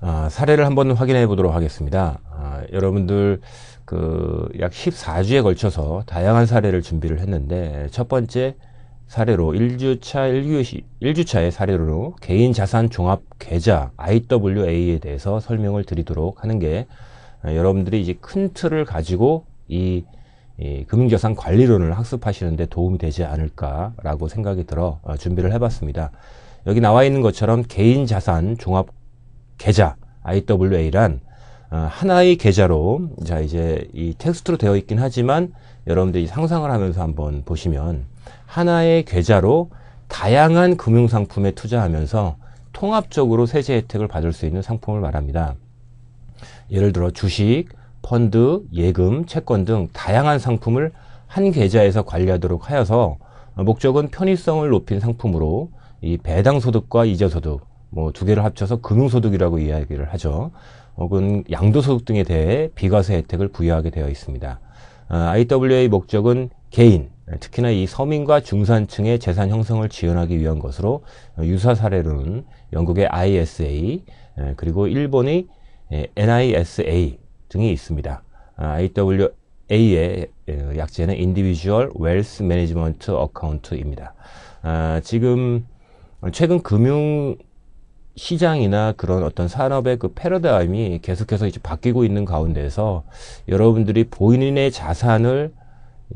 아, 사례를 한번 확인해 보도록 하겠습니다. 아, 여러분들 그약 14주에 걸쳐서 다양한 사례를 준비를 했는데 첫 번째 사례로 1주차 1교 1주차의 사례로 개인 자산 종합 계좌 IWA에 대해서 설명을 드리도록 하는 게 아, 여러분들이 이제 큰 틀을 가지고 이, 이 금융자산 관리론을 학습하시는데 도움이 되지 않을까라고 생각이 들어 어, 준비를 해봤습니다. 여기 나와 있는 것처럼 개인 자산 종합 계좌 IWA란 어, 하나의 계좌로 자 이제 이 텍스트로 되어 있긴 하지만 여러분들이 상상을 하면서 한번 보시면 하나의 계좌로 다양한 금융 상품에 투자하면서 통합적으로 세제 혜택을 받을 수 있는 상품을 말합니다. 예를 들어 주식, 펀드, 예금, 채권 등 다양한 상품을 한 계좌에서 관리하도록 하여서 목적은 편의성을 높인 상품으로 이 배당 소득과 이자 소득 뭐두 개를 합쳐서 금융소득이라고 이야기를 하죠. 혹은 양도소득 등에 대해 비과세 혜택을 부여하게 되어 있습니다. IWA의 아, 목적은 개인, 특히나 이 서민과 중산층의 재산 형성을 지원하기 위한 것으로 유사 사례로는 영국의 ISA 그리고 일본의 NISA 등이 있습니다. IWA의 아, 약제는 Individual Wealth Management Account입니다. 아, 지금 최근 금융 시장이나 그런 어떤 산업의 그 패러다임이 계속해서 이제 바뀌고 있는 가운데서 여러분들이 본인의 자산을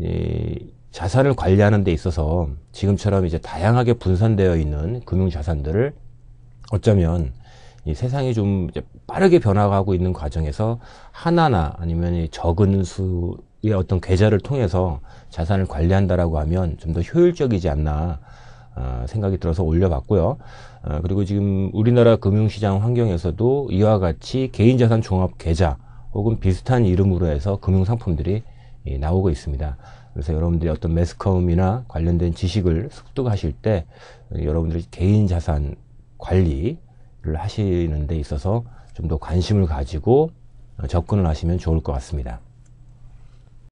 이 자산을 관리하는 데 있어서 지금처럼 이제 다양하게 분산되어 있는 금융 자산들을 어쩌면 이 세상이 좀 빠르게 변화하고 있는 과정에서 하나나 아니면 이 적은 수의 어떤 계좌를 통해서 자산을 관리한다라고 하면 좀 더 효율적이지 않나 아, 생각이 들어서 올려봤고요. 아, 그리고 지금 우리나라 금융시장 환경에서도 이와 같이 개인자산 종합 계좌 혹은 비슷한 이름으로 해서 금융상품들이 나오고 있습니다. 그래서 여러분들이 어떤 매스컴이나 관련된 지식을 습득하실 때 여러분들이 개인자산 관리를 하시는 데 있어서 좀 더 관심을 가지고 접근을 하시면 좋을 것 같습니다.